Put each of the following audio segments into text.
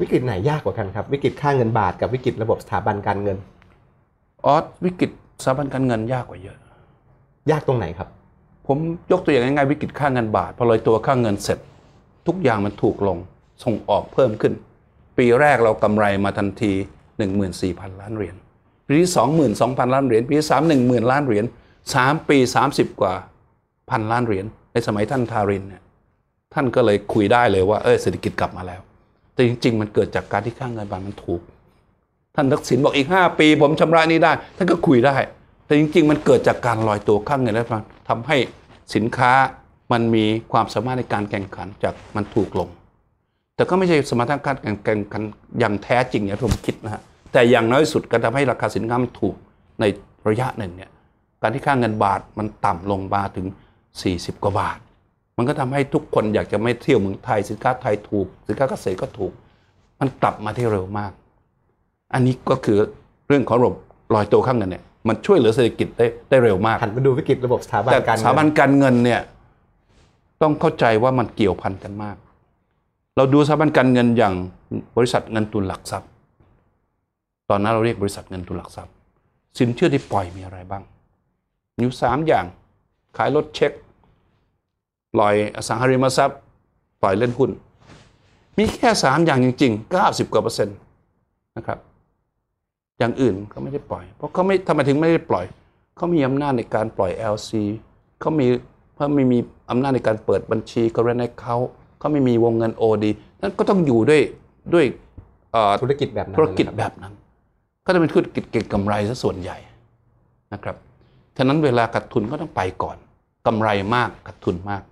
วิกฤตไหนยากกว่ากันครับ วิกฤตค่าเงินบาทกับวิกฤตระบบสถาบันการเงินออสวิกฤตสถาบันการเงินยากกว่าเยอะ ยากตรงไหนครับ ผมยกตัวอย่างง่ายๆวิกฤตค่าเงินบาท พอลอยตัวค่าเงินเสร็จ ทุกอย่างมันถูกลงส่งออกเพิ่มขึ้น ปีแรกเรากำไรมาทันที 14,000ล้านเหรียญปีที่องพันล้านเหรียญปีที่สามหนึ่งหมื่นล้านเหรียญสามปี 30 กว่าพันล้านเหรียญในสมัยท่านทารินเนี่ยท่านก็เลยคุยได้เลยว่าเออเศรษฐกิจกลับมาแล้วแต่จริง ๆ มันเกิดจากการที่ค่างเงินบาทมันถูกท่านทักษิณบอกอีกห้าปีผมชำระนี้ได้ท่านก็คุยได้แต่จริงๆ มันเกิดจากการลอยตัวค่างเงินและทำให้สินค้ามันมีความสามารถในการแข่งขันจากมันถูกลง แต่ก็ไม่ใช่สมรรถการแข่งขันอย่างแท้จริงเนี่ยผมคิดนะฮะแต่อย่างน้อยสุดก็ทำให้ราคาสินค้ามันถูกในระยะหนึ่งเนี่ยการที่ค่าเงินบาทมันต่ำลงมาถึง 40กว่าบาทมันก็ทำให้ทุกคนอยากจะไม่เที่ยวเมืองไทยสินค้าไทยถูกสินค้าเกษตรก็ถูก มันกลับมาที่เร็วมาก อันนี้ก็คือเรื่องของระบบลอยตัวข้างเงินเนี่ยมันช่วยเหลือเศรษฐกิจได้ได้เร็วมากหันมาดูวิกฤตระบบสถาบันการสถาบันการเงินเนี่ยต้องเข้าใจว่ามันเกี่ยวพันกันมาก เราดูสถาบันการเงินอย่างบริษัทเงินทุนหลักทรัพย์ ตอนนั้นเราเรียกบริษัทเงินทุนหลักทรัพย์ สินเชื่อที่ปล่อยมีอะไรบ้างอยู่สามอย่างขายรถเช็คปล่อยสังหาริมทรัพย์ปล่อยเล่นหุ้น มีแค่สามอย่างจริงๆิบกว่าเปอร์เซ็นต์นะครับ อย่างอื่นก็ไม่ได้ปล่อย เพราะเขาไม่ทำไมถึงไม่ได้ปล่อย เขามีอำนาจในการปล่อย LC เขามีเพราะไม่มีอำนาจในการเปิดบัญชีกร r เ e n t a c c เขาไม่มีวงเงินโอดี นั้นก็ต้องอยู่ด้วยด้วยธุรกิจแบบนั้นธุรกิจแบบนั้น ก็จะเป็นธุรกิจเก็งกำไรซะส่วนใหญ่นะครับฉะนั้นเวลาขาดทุนก็ต้องไปก่อนกำไรมากขาดทุนมาก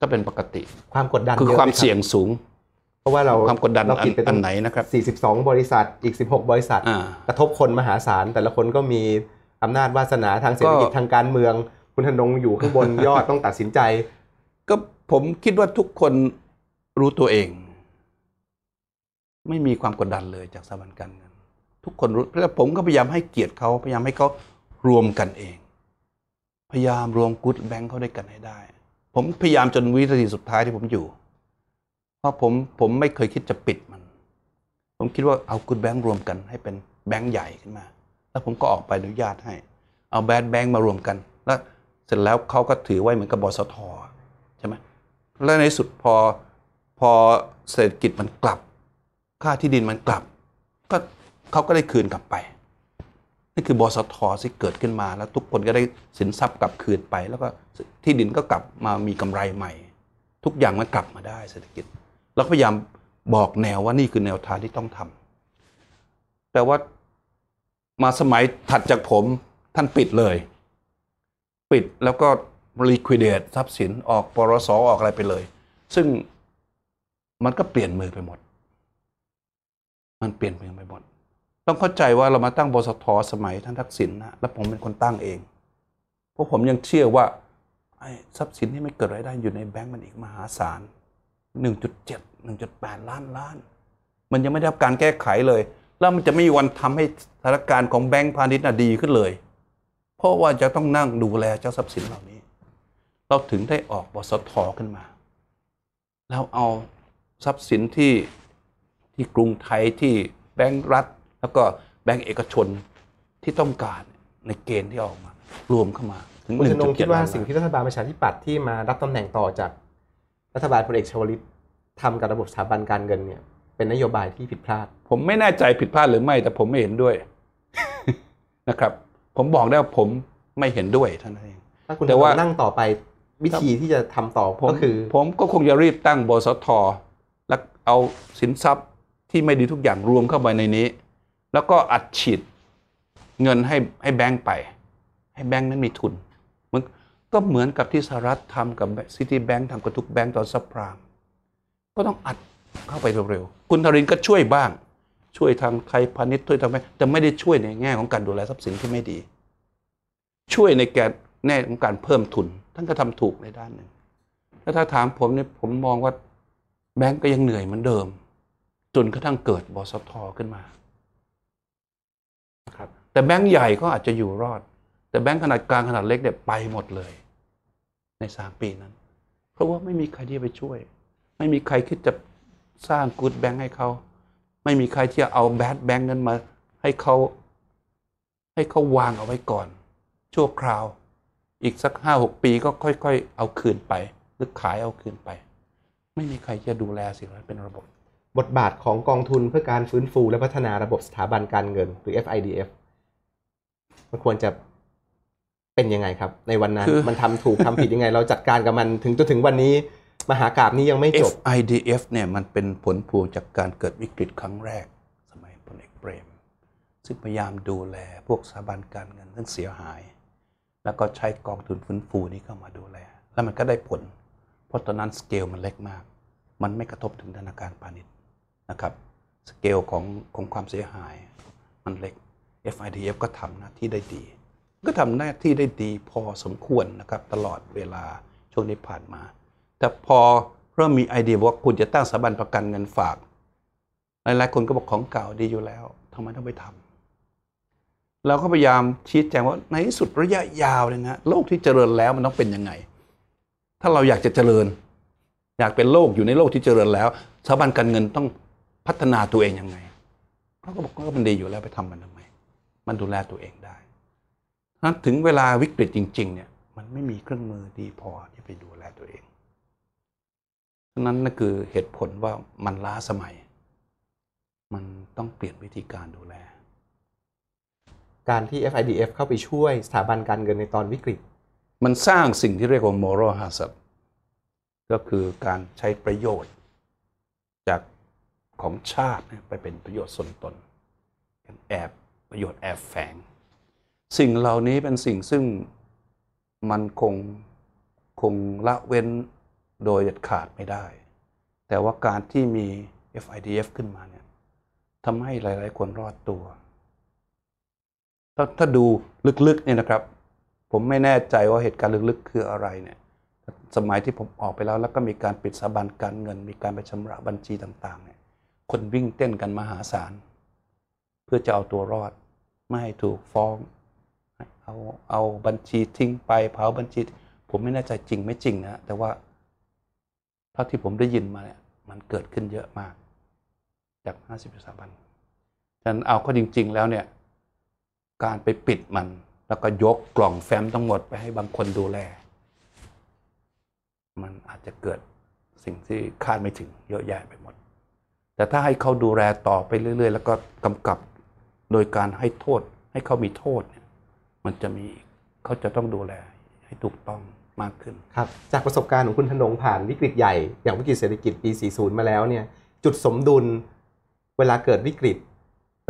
ก็เป็นปกติ ความกดดันคือความเสี่ยงสูง เพราะว่าเราความกดดันเรากินไปอันไหนนะครับ 42 บริษัทอีก 16 บริษัทกระทบคนมหาศาล แต่ละคนก็มีอำนาจวาสนาทางเศรษฐกิจทางการเมือง คุณธนงอยู่ข้างบนยอดต้องตัดสินใจ ก็ผมคิดว่าทุกคนรู้ตัวเอง ไม่มีความกดดันเลยจากสถาบันการเงินทุกคนรู้แล้วผมก็พยายามให้เกียรติเขาพยายามให้เขารวมกันเอง พยายามรวมกู๊ดแบงค์เขาด้วยกันให้ได้ผมพยายามจนวินาทีสุดท้ายที่ผมอยู่ เพราะผมผมไม่เคยคิดจะปิดมัน ผมคิดว่าเอากุดแบงค์รวมกันให้เป็นแบงค์ใหญ่ขึ้นมา แล้วผมก็ออกไปอนุญาตให้ เอาแบดแบงค์มารวมกัน แล้วเสร็จแล้วเขาก็ถือไว้เหมือนกับบสทใช่ไหมแล้วในสุดพอพอเศรษฐกิจมันกลับ ค่าที่ดินมันกลับ ก็เขาก็ได้คืนกลับไปี่คือบสทที่เกิดขึ้นมาแล้วทุกคนก็ได้สินทรัพย์กลับคืนไป แล้วก็ที่ดินก็กลับมามีกำไรใหม่ ทุกอย่างมันกลับมาได้ เศรษฐกิจเราพยายามบอกแนวว่านี่คือแนวทางที่ต้องทำ แต่ว่ามาสมัยถัดจากผมท่านปิดเลย ปิดแล้วก็รีควิเดตทรัพย์สินออกปรสอออกอะไรไปเลย ซึ่งมันก็เปลี่ยนมือไปหมด มันเปลี่ยนมือไปหมดต้องเข้าใจว่าเรามาตั้งบสทสมัยท่านทักษิณนะ และผมเป็นคนตั้งเอง เพราะผมยังเชื่อว่าไอ้ทรัพย์สินที่ไม่เกิดรายได้อยู่ในแบงก์มันอีกมหาศาล1.7 1.8ล้านล้าน มันยังไม่ได้รับการแก้ไขเลย แล้วมันจะไม่มีวันทำให้สถานการณ์ของแบงก์พาณิชย์น่ะดีขึ้นเลย เพราะว่าจะต้องนั่งดูแลเจ้าทรัพย์สินเหล่านี้ เราถึงได้ออกบสทขึ้นมา แล้วเอาทรัพย์สินที่ที่กรุงไทยที่แบงก์รัฐแล้วก็แบงก์เอกชนที่ต้องการในเกณฑ์ที่ออกมา รวมเข้ามา ถึงหนึ่งจุดเจ็ดล้านคิดว่าสิ่งที่รัฐบาลประชาธิปัตย์ที่มารับตำแหน่งต่อจากรัฐบาลพลเอกชวลิตทำกับระบบสถาบันการเงินเนี่ย เป็นนโยบายที่ผิดพลาด ผมไม่แน่ใจผิดพลาดหรือไม่ แต่ผมไม่เห็นด้วยนะครับ ผมบอกได้ว่าผมไม่เห็นด้วยเท่านั้นเองถ้าคุณแต่ว่านั่งต่อไปวิธีที่จะทำต่อก็คือ ผมก็คงจะรีบตั้งบสทแล้วเอาสินทรัพย์ที่ไม่ดีทุกอย่างรวมเข้าไปในนี้แล้วก็อัดฉีดเงินให้ให้แบงก์ไป ให้แบงก์นั้นมีทุนมันก็เหมือนกับที่สหรัฐทำกับซิตี้แบงก์ทำกับทุกแบงก์ตอนซับพราม ก็ต้องอัดเข้าไปเร็วๆคุณธรินก็ช่วยบ้าง ช่วยทางไทยพาณิชย์ช่วยทางแแต่ไม่ได้ช่วยในแง่ของการดูแลทรัพย์สินที่ไม่ดี ช่วยในแก่แง่ของการเพิ่มทุน ท่านก็ทำถูกในด้านหนึ่งแล้วถ้าถามผมเนี่ยผมมองว่าแบงก์ก็ยังเหนื่อยเหมือนเดิมจนกระทั่งเกิดบสทขึ้นมาแต่แบงค์ใหญ่ก็อาจจะอยู่รอด แต่แบงค์ขนาดกลางขนาดเล็กเนี่ยไปหมดเลย ในสามปีนั้น เพราะว่าไม่มีใครที่จะไปช่วย ไม่มีใครคิดจะสร้างกูดแบงค์ให้เขา ไม่มีใครที่จะเอาแบดแบงค์นั้นมา ให้เขาให้เขาวางเอาไว้ก่อน ชั่วคราว อีกสักห้าหกปี ก็ค่อยๆเอาคืนไปหรือขายเอาคืนไป ไม่มีใครจะดูแลสิ่งนั้นเป็นระบบบทบาทของกองทุนเพื่อการฟื้นฟูและพัฒนาระบบสถาบันการเงิน หรือ FIDF มันควรจะเป็นยังไงครับในวันนั้น มันทำถูกทำผิดยังไง เราจัดการกับมันถึงจนถึงวันนี้มหากราบนี้ยังไม่จบ FIDF เนี่ย มันเป็นผลพวงจากการเกิดวิกฤตครั้งแรกสมัยพลเอกเปรม ซึ่งพยายามดูแลพวกสถาบันการเงินทั่งเสียหาย แล้วก็ใช้กองทุนฟื้นฟูนี้เข้ามาดูแล แล้วมันก็ได้ผลเพราะตอนนั้นสเกลมันเล็กมาก มันไม่กระทบถึงธนาคารพาณิชย์นะครับสเกลของของความเสียหายมันเล็ก FIDF ก็ทำหน้าที่ได้ดี ก็ทำหน้าที่ได้ดีพอสมควรนะครับ ตลอดเวลา ช่วงนี้ผ่านมา แต่พอเริ่มมีไอเดียว่าคุณจะตั้งสถาบันประกันเงินฝาก หลายๆ คนก็บอกของเก่าดีอยู่แล้วทำไมต้องไปทำเราก็พยายามชี้แจงว่าในที่สุดระยะยาวเลยนะโลกที่เจริญแล้วมันต้องเป็นยังไง ถ้าเราอยากจะเจริญ อยากเป็นโลกอยู่ในโลกที่เจริญแล้วสถาบันการเงินต้องพัฒนาตัวเองยังไง เขาก็บอกว่ามันดีอยู่แล้วไปทำมันทำไม มันดูแลตัวเองได้ถ้าถึงเวลาวิกฤตจริง ๆ เนี่ย มันไม่มีเครื่องมือดีพอที่ไปดูแลตัวเอง ฉะนั้น นั่นคือเหตุผลว่ามันล้าสมัย มันต้องเปลี่ยนวิธีการดูแล การที่ FIDF เข้าไปช่วยสถาบันการเงินในตอนวิกฤต มันสร้างสิ่งที่เรียกว่า moral hazard ก็คือการใช้ประโยชน์จากของชาติไปเป็นประโยชน์ส่วนตนแอบประโยชน์แอบแฝงสิ่งเหล่านี้เป็นสิ่งซึ่งมันคงคงละเว้นโดยเด็ดขาดไม่ได้ แต่ว่าการที่มี FIDF ขึ้นมาเนี่ยทำให้หลาย ๆ คนรอดตัว ถ้าถ้าดูลึกๆเนี่ยนะครับ ผมไม่แน่ใจว่าเหตุการณ์ลึกๆ คืออะไรเนี่ยสมัยที่ผมออกไปแล้วแล้วก็มีการปิดสถาบันการเงิน มีการไปชำระบัญชีต่างๆเนี่ยคนวิ่งเต้นกันมหาศาลเพื่อจะเอาตัวรอด ไม่ให้ถูกฟ้อง เอาเอาบัญชีทิ้งไปเผาบัญชีผมไม่แน่ใจจริงไม่จริงนะแต่ว่า เท่าที่ผมได้ยินมาเนี่ยมันเกิดขึ้นเยอะมาก จาก 50สถาบันฉะนั้นเอาก็จริงๆแล้วเนี่ย การไปปิดมัน แล้วก็ยกกล่องแฟ้มทั้งหมดไปให้บางคนดูแล มันอาจจะเกิดสิ่งที่คาดไม่ถึงเยอะแยะไปหมดแต่ถ้าให้เขาดูแลต่อไปเรื่อยๆ แล้วก็กำกับโดยการให้โทษ ให้เขามีโทษเนี่ยมันจะมีเขาจะต้องดูแลให้ถูกต้องมากขึ้นครับ จากประสบการณ์ของคุณธนงผ่านวิกฤตใหญ่ อย่างวิกฤตเศรษฐกิจปี40 มาแล้วเนี่ยจุดสมดุลเวลาเกิดวิกฤต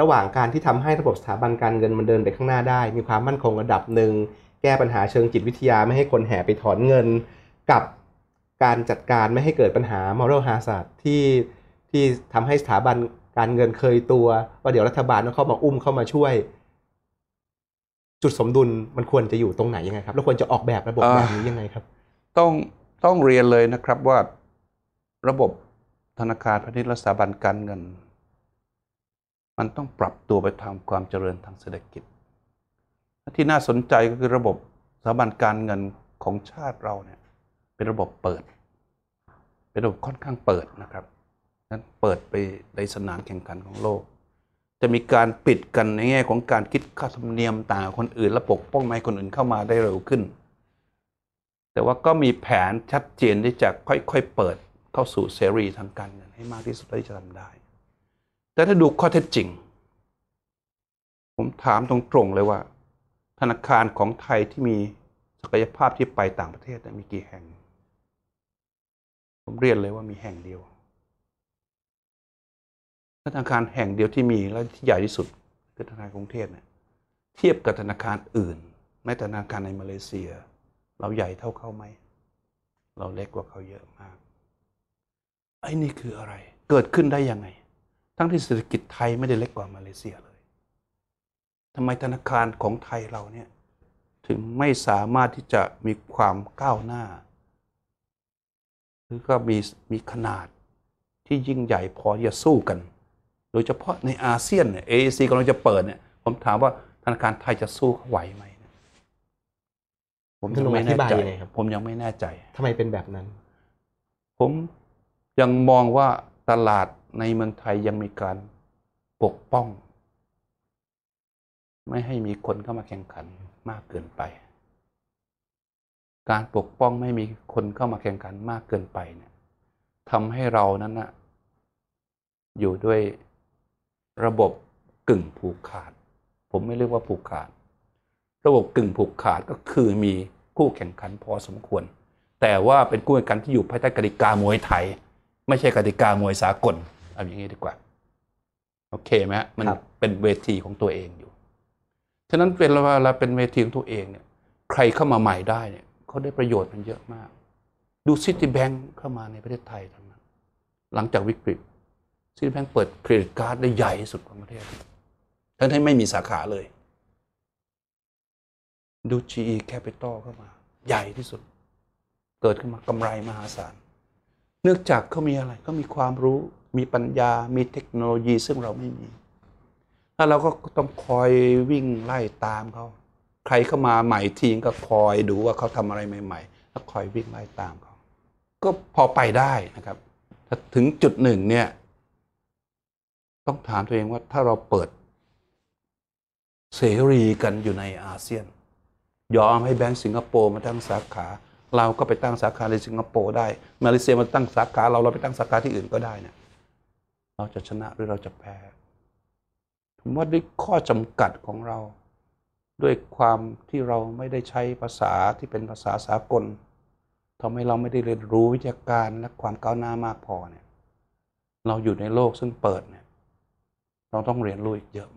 ระหว่างการที่ทำให้ระบบสถาบันการเงินมันเดินไปข้างหน้าได้ มีความมั่นคงระดับหนึ่งแก้ปัญหาเชิงจิตวิทยาไม่ให้คนแห่ไปถอนเงินกับการจัดการไม่ให้เกิดปัญหามอรัลฮาซาร์ดที่ที่ทำให้สถาบันการเงินเคยตัวว่าเดี๋ยวรัฐบาลต้องเข้ามาอุ้มเข้ามาช่วย จุดสมดุลมันควรจะอยู่ตรงไหนยังไงครับ แล้วควรจะออกแบบระบบแบบนี้ยังไงครับ ต้องต้องเรียนเลยนะครับว่า ระบบธนาคารพาณิชย์และสถาบันการเงิน มันต้องปรับตัวไปทำความเจริญทางเศรษฐกิจที่น่าสนใจก็คือระบบสถาบันการเงินของชาติเราเนี่ย เป็นระบบเปิดเป็นระบบค่อนข้างเปิดนะครับนั้นเปิดไปในสนามแข่งขันของโลก จะมีการปิดกันในแง่ของการคิดค่าธรรมเนียมต่างคนอื่นและปกป้องไม่คนอื่นเข้ามาได้เร็วขึ้น แต่ว่าก็มีแผนชัดเจนที่จะค่อยๆเปิดเข้าสู่เสรีทางการเงินให้มากที่สุดที่จะทำได้แต่ถ้าดูข้อเท็จจริง ผมถามตรงๆเลยว่า ธนาคารของไทยที่มีศักยภาพที่ไปต่างประเทศมีกี่แห่ง ผมเรียนเลยว่ามีแห่งเดียวธนาคารแห่งเดียวที่มีและที่ใหญ่ที่สุดคือธนาคารกรุงเทพเนี่ย เทียบ กับธนาคารอื่นแม้ธนาคารในมาเลเซีย เราใหญ่เท่าเขาไหม เราเล็กกว่าเขาเยอะมากไอ้นี่คืออะไร เกิดขึ้นได้ยังไง ทั้งที่เศรษฐกิจไทยไม่ได้เล็กกว่ามาเลเซียเลยทำไมธนาคารของไทยเราเนี่ย ถึงไม่สามารถที่จะมีความก้าวหน้า หรือก็มีมีขนาดที่ยิ่งใหญ่พอจะสู้กันโดยเฉพาะในอาเซียนเอเอซีกำลังจะเปิดเนี่ยผมถามว่าธนาคารไทยจะสู้เขาไหวไหมผมยังไม่แน่ใจผมยังไม่แน่ใจ ทำไมเป็นแบบนั้น ผมยังมองว่าตลาดในเมืองไทยยังมีการปกป้อง ไม่ให้มีคนเข้ามาแข่งขันมากเกินไป การปกป้องไม่มีคนเข้ามาแข่งขันมากเกินไปเนี่ยทำให้เรานั้นนะอยู่ด้วยระบบกึ่งผูกขาด ผมไม่เรียกว่าผูกขาด ระบบกึ่งผูกขาดก็คือมี คู่แข่งขันพอสมควร แต่ว่าเป็นคู่แข่งขันที่อยู่ภายใต้กติกามวยไทย ไม่ใช่กติกามวยสากลเอาอย่างนี้ดีกว่า โอเคไหมฮะมันเป็นเวทีของตัวเองอยู่ ฉะนั้นเวลาเป็นเวทีของตัวเองเนี่ย ใครเข้ามาใหม่ได้เนี่ยเขาได้ประโยชน์มันเยอะมาก ดูซิตี้แบงค์เข้ามาในประเทศไทยทำไมหลังจากวิกฤตซิตี้แบงก์เปิดเครดิตการ์ดได้ใหญ่สุดของประเทศ ทั้งที่ไม่มีสาขาเลย ดู GE Capital เข้ามา ใหญ่ที่สุด เกิดขึ้นมากำไรมหาศาล เนื่องจากเขามีอะไรเขามีความรู้ มีปัญญา มีเทคโนโลยีซึ่งเราไม่มี แล้วเราก็ต้องคอยวิ่งไล่ตามเขา ใครเข้ามาใหม่ทีก็คอยดูว่าเขาทำอะไรใหม่ ๆ แล้วคอยวิ่งไล่ตามเขา ก็พอไปได้นะครับ ถ้าถึงจุดหนึ่ง เนี่ยต้องถามตัวเองว่าถ้าเราเปิดเสรีกันอยู่ในอาเซียน ยอมให้แบงก์สิงคโปร์มาตั้งสาขา เราก็ไปตั้งสาขาในสิงคโปร์ได้มาเลเซียมาตั้งสาขาเราเราไปตั้งสาขาที่อื่นก็ได้เนี่ยเราจะชนะหรือเราจะแพ้ผมว่าด้วยข้อจำกัดของเรา ด้วยความที่เราไม่ได้ใช้ภาษาที่เป็นภาษาสากลทำให้เราไม่ได้เรียนรู้วิทยาการและความก้าวหน้ามากพอเนี่ยเราอยู่ในโลกซึ่งเปิดเนี่ยเราต้องเรียนรู้อีกเยอะ